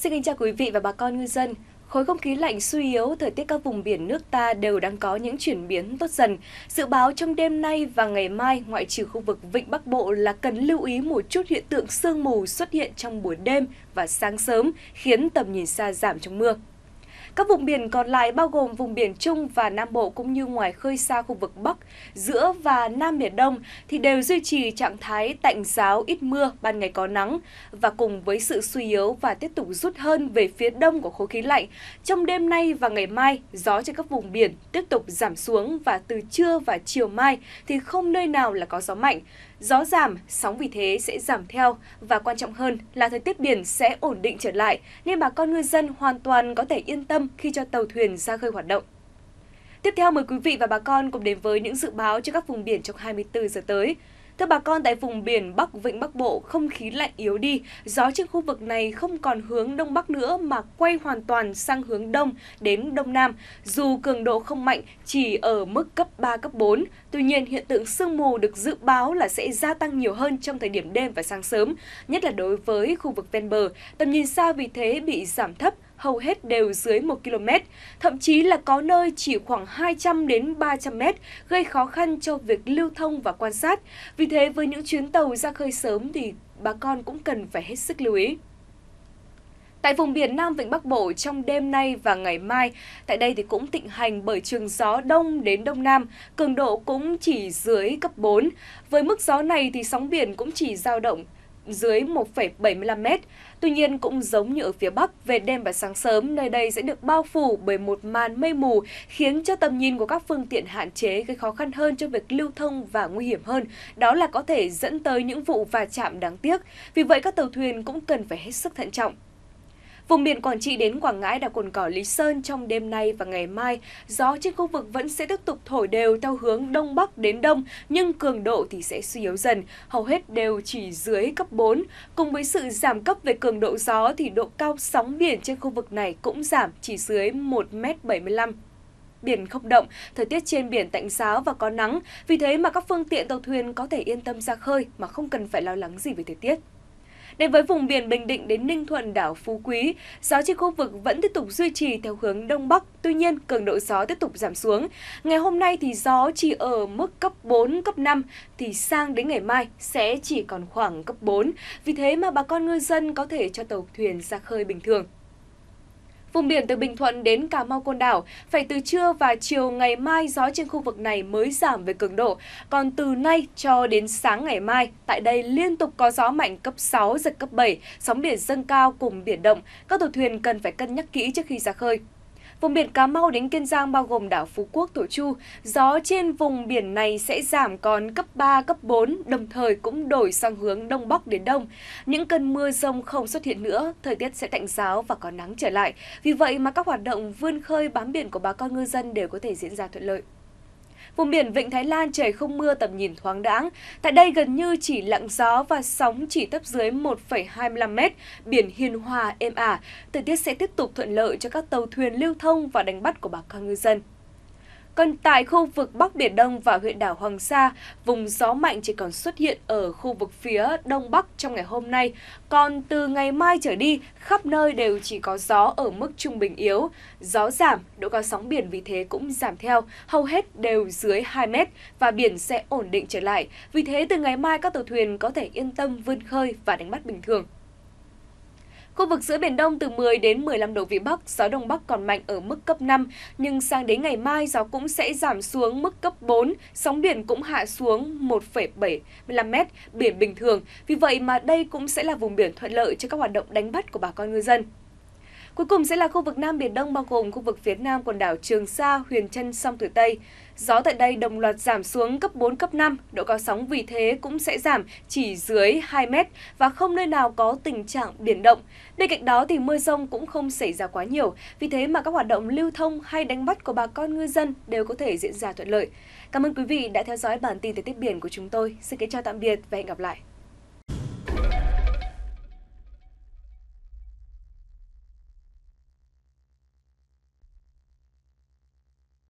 Xin kính chào quý vị và bà con ngư dân. Khối không khí lạnh suy yếu, thời tiết các vùng biển nước ta đều đang có những chuyển biến tốt dần. Dự báo trong đêm nay và ngày mai, ngoại trừ khu vực Vịnh Bắc Bộ là cần lưu ý một chút hiện tượng sương mù xuất hiện trong buổi đêm và sáng sớm, khiến tầm nhìn xa giảm trong mưa. Các vùng biển còn lại bao gồm vùng biển Trung và Nam Bộ cũng như ngoài khơi xa khu vực Bắc, giữa và Nam Biển Đông thì đều duy trì trạng thái tạnh giáo ít mưa, ban ngày có nắng và cùng với sự suy yếu và tiếp tục rút hơn về phía đông của khối khí lạnh. Trong đêm nay và ngày mai, gió trên các vùng biển tiếp tục giảm xuống và từ trưa và chiều mai thì không nơi nào là có gió mạnh. Gió giảm, sóng vì thế sẽ giảm theo và quan trọng hơn là thời tiết biển sẽ ổn định trở lại nên bà con ngư dân hoàn toàn có thể yên tâm khi cho tàu thuyền ra khơi hoạt động. Tiếp theo mời quý vị và bà con cùng đến với những dự báo cho các vùng biển trong 24 giờ tới. Thưa bà con, tại vùng biển Bắc Vịnh Bắc Bộ, không khí lạnh yếu đi, gió trên khu vực này không còn hướng Đông Bắc nữa mà quay hoàn toàn sang hướng Đông đến Đông Nam. Dù cường độ không mạnh, chỉ ở mức cấp 3, cấp 4. Tuy nhiên, hiện tượng sương mù được dự báo là sẽ gia tăng nhiều hơn trong thời điểm đêm và sáng sớm, nhất là đối với khu vực ven bờ. Tầm nhìn xa vì thế bị giảm thấp, hầu hết đều dưới 1 km, thậm chí là có nơi chỉ khoảng 200 đến 300 m, gây khó khăn cho việc lưu thông và quan sát. Vì thế với những chuyến tàu ra khơi sớm thì bà con cũng cần phải hết sức lưu ý. Tại vùng biển Nam Vịnh Bắc Bộ trong đêm nay và ngày mai, tại đây thì cũng thịnh hành bởi trường gió đông đến đông nam, cường độ cũng chỉ dưới cấp 4. Với mức gió này thì sóng biển cũng chỉ dao động dưới 1,75 m. Tuy nhiên cũng giống như ở phía Bắc, về đêm và sáng sớm nơi đây sẽ được bao phủ bởi một màn mây mù khiến cho tầm nhìn của các phương tiện hạn chế gây khó khăn hơn cho việc lưu thông và nguy hiểm hơn. Đó là có thể dẫn tới những vụ va chạm đáng tiếc. Vì vậy các tàu thuyền cũng cần phải hết sức thận trọng. Vùng biển Quảng Trị đến Quảng Ngãi đã cồn cỏ Lý Sơn trong đêm nay và ngày mai. Gió trên khu vực vẫn sẽ tiếp tục thổi đều theo hướng Đông Bắc đến Đông, nhưng cường độ thì sẽ suy yếu dần, hầu hết đều chỉ dưới cấp 4. Cùng với sự giảm cấp về cường độ gió thì độ cao sóng biển trên khu vực này cũng giảm chỉ dưới 1m75 biển không động, thời tiết trên biển tạnh giáo và có nắng, vì thế mà các phương tiện tàu thuyền có thể yên tâm ra khơi mà không cần phải lo lắng gì về thời tiết. Đến với vùng biển Bình Định đến Ninh Thuận đảo Phú Quý, gió trên khu vực vẫn tiếp tục duy trì theo hướng Đông Bắc, tuy nhiên cường độ gió tiếp tục giảm xuống. Ngày hôm nay thì gió chỉ ở mức cấp 4, cấp 5, thì sang đến ngày mai sẽ chỉ còn khoảng cấp 4. Vì thế mà bà con ngư dân có thể cho tàu thuyền ra khơi bình thường. Vùng biển từ Bình Thuận đến Cà Mau Côn Đảo phải từ trưa và chiều ngày mai gió trên khu vực này mới giảm về cường độ. Còn từ nay cho đến sáng ngày mai, tại đây liên tục có gió mạnh cấp 6, giật cấp 7, sóng biển dâng cao cùng biển động. Các tàu thuyền cần phải cân nhắc kỹ trước khi ra khơi. Vùng biển Cà Mau đến Kiên Giang bao gồm đảo Phú Quốc, Tổ Chu, gió trên vùng biển này sẽ giảm còn cấp 3, cấp 4, đồng thời cũng đổi sang hướng đông bắc đến đông. Những cơn mưa rông không xuất hiện nữa, thời tiết sẽ tạnh giáo và có nắng trở lại. Vì vậy mà các hoạt động vươn khơi bám biển của bà con ngư dân đều có thể diễn ra thuận lợi. Vùng biển Vịnh Thái Lan trời không mưa tầm nhìn thoáng đãng. Tại đây gần như chỉ lặng gió và sóng chỉ thấp dưới 1,25 mét biển hiền hòa êm ả. Thời tiết sẽ tiếp tục thuận lợi cho các tàu thuyền lưu thông và đánh bắt của bà con ngư dân. Còn tại khu vực Bắc Biển Đông và huyện đảo Hoàng Sa, vùng gió mạnh chỉ còn xuất hiện ở khu vực phía Đông Bắc trong ngày hôm nay. Còn từ ngày mai trở đi, khắp nơi đều chỉ có gió ở mức trung bình yếu. Gió giảm, độ cao sóng biển vì thế cũng giảm theo, hầu hết đều dưới 2 mét và biển sẽ ổn định trở lại. Vì thế, từ ngày mai các tàu thuyền có thể yên tâm vươn khơi và đánh bắt bình thường. Khu vực giữa Biển Đông từ 10 đến 15 độ Vĩ Bắc, gió Đông Bắc còn mạnh ở mức cấp 5, nhưng sang đến ngày mai gió cũng sẽ giảm xuống mức cấp 4, sóng biển cũng hạ xuống 1,75 m, biển bình thường. Vì vậy mà đây cũng sẽ là vùng biển thuận lợi cho các hoạt động đánh bắt của bà con ngư dân. Cuối cùng sẽ là khu vực Nam Biển Đông bao gồm khu vực phía nam quần đảo Trường Sa, Huyền Trân, Song Tử Tây. Gió tại đây đồng loạt giảm xuống cấp 4, cấp 5, độ cao sóng vì thế cũng sẽ giảm chỉ dưới 2 mét và không nơi nào có tình trạng biển động. Bên cạnh đó thì mưa rông cũng không xảy ra quá nhiều, vì thế mà các hoạt động lưu thông hay đánh bắt của bà con ngư dân đều có thể diễn ra thuận lợi. Cảm ơn quý vị đã theo dõi bản tin thời tiết biển của chúng tôi. Xin kính chào tạm biệt và hẹn gặp lại.